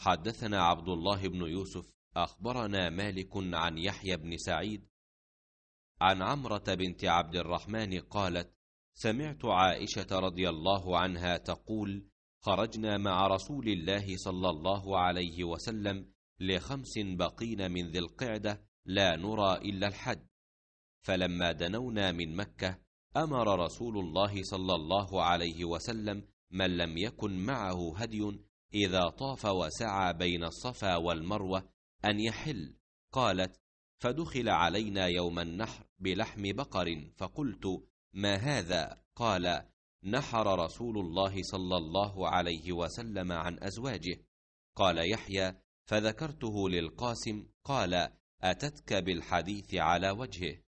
حدثنا عبد الله بن يوسف اخبرنا مالك عن يحيى بن سعيد عن عمره بنت عبد الرحمن قالت سمعت عائشه رضي الله عنها تقول خرجنا مع رسول الله صلى الله عليه وسلم لخمس بقين من ذي القعده لا نرى الا الحج فلما دنونا من مكه امر رسول الله صلى الله عليه وسلم من لم يكن معه هدي اذا طاف وسعى بين الصفا والمروه ان يحل قالت فدخل علينا يوم النحر بلحم بقر فقلت ما هذا قال نحر رسول الله صلى الله عليه وسلم عن ازواجه قال يحيى فذكرته للقاسم قال اتتك بالحديث على وجهه